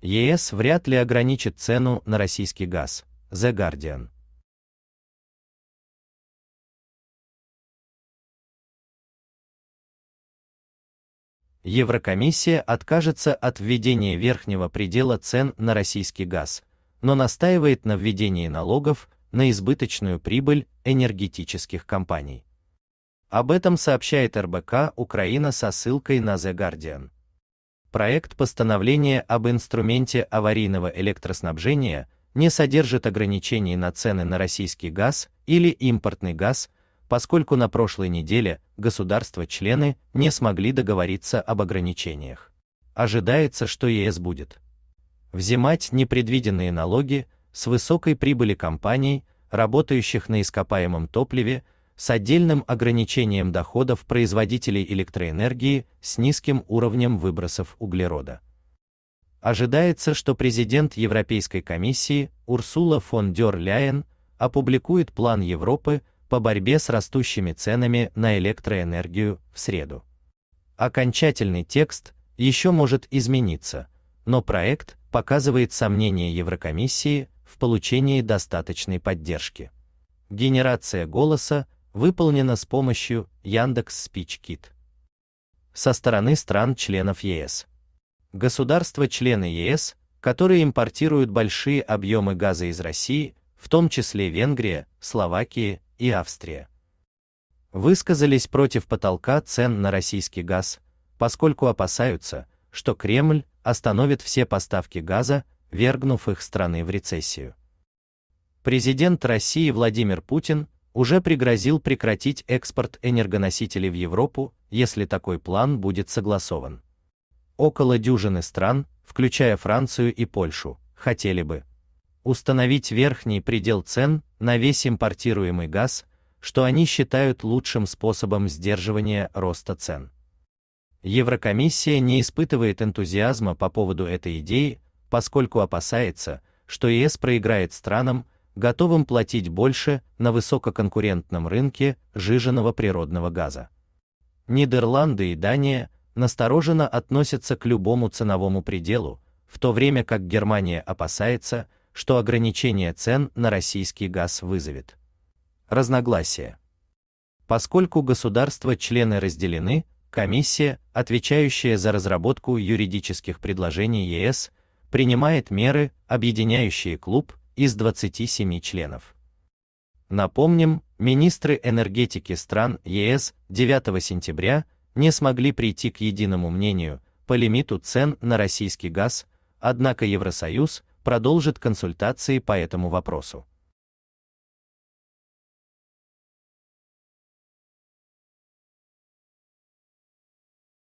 ЕС вряд ли ограничит цену на российский газ. The Guardian. Еврокомиссия откажется от введения верхнего предела цен на российский газ, но настаивает на введении налогов на избыточную прибыль энергетических компаний. Об этом сообщает РБК Украина со ссылкой на The Guardian. Проект постановления об инструменте аварийного электроснабжения не содержит ограничений на цены на российский газ или импортный газ, поскольку на прошлой неделе государства-члены не смогли договориться об ограничениях. Ожидается, что ЕС будет взимать непредвиденные налоги с высокой прибыли компаний, работающих на ископаемом топливе, с отдельным ограничением доходов производителей электроэнергии с низким уровнем выбросов углерода. Ожидается, что президент Европейской комиссии Урсула фон дер Ляйен опубликует план Европы по борьбе с растущими ценами на электроэнергию в среду. Окончательный текст еще может измениться, но проект показывает сомнения Еврокомиссии в получении достаточной поддержки. Генерация голоса выполнена с помощью Яндекс Speech со стороны стран-членов ЕС. Государства-члены ЕС, которые импортируют большие объемы газа из России, в том числе Венгрия, Словакия и Австрия, высказались против потолка цен на российский газ, поскольку опасаются, что Кремль остановит все поставки газа, вергнув их страны в рецессию. Президент России Владимир Путин уже пригрозил прекратить экспорт энергоносителей в Европу, если такой план будет согласован. Около дюжины стран, включая Францию и Польшу, хотели бы установить верхний предел цен на весь импортируемый газ, что они считают лучшим способом сдерживания роста цен. Еврокомиссия не испытывает энтузиазма по поводу этой идеи, поскольку опасается, что ЕС проиграет странам, готовым платить больше на высококонкурентном рынке жиженного природного газа. Нидерланды и Дания настороженно относятся к любому ценовому пределу, в то время как Германия опасается, что ограничение цен на российский газ вызовет разногласия. Поскольку государства-члены разделены, комиссия, отвечающая за разработку юридических предложений ЕС, принимает меры, объединяющие клуб, из 27 членов. Напомним, министры энергетики стран ЕС 9 сентября не смогли прийти к единому мнению по лимиту цен на российский газ, однако Евросоюз продолжит консультации по этому вопросу.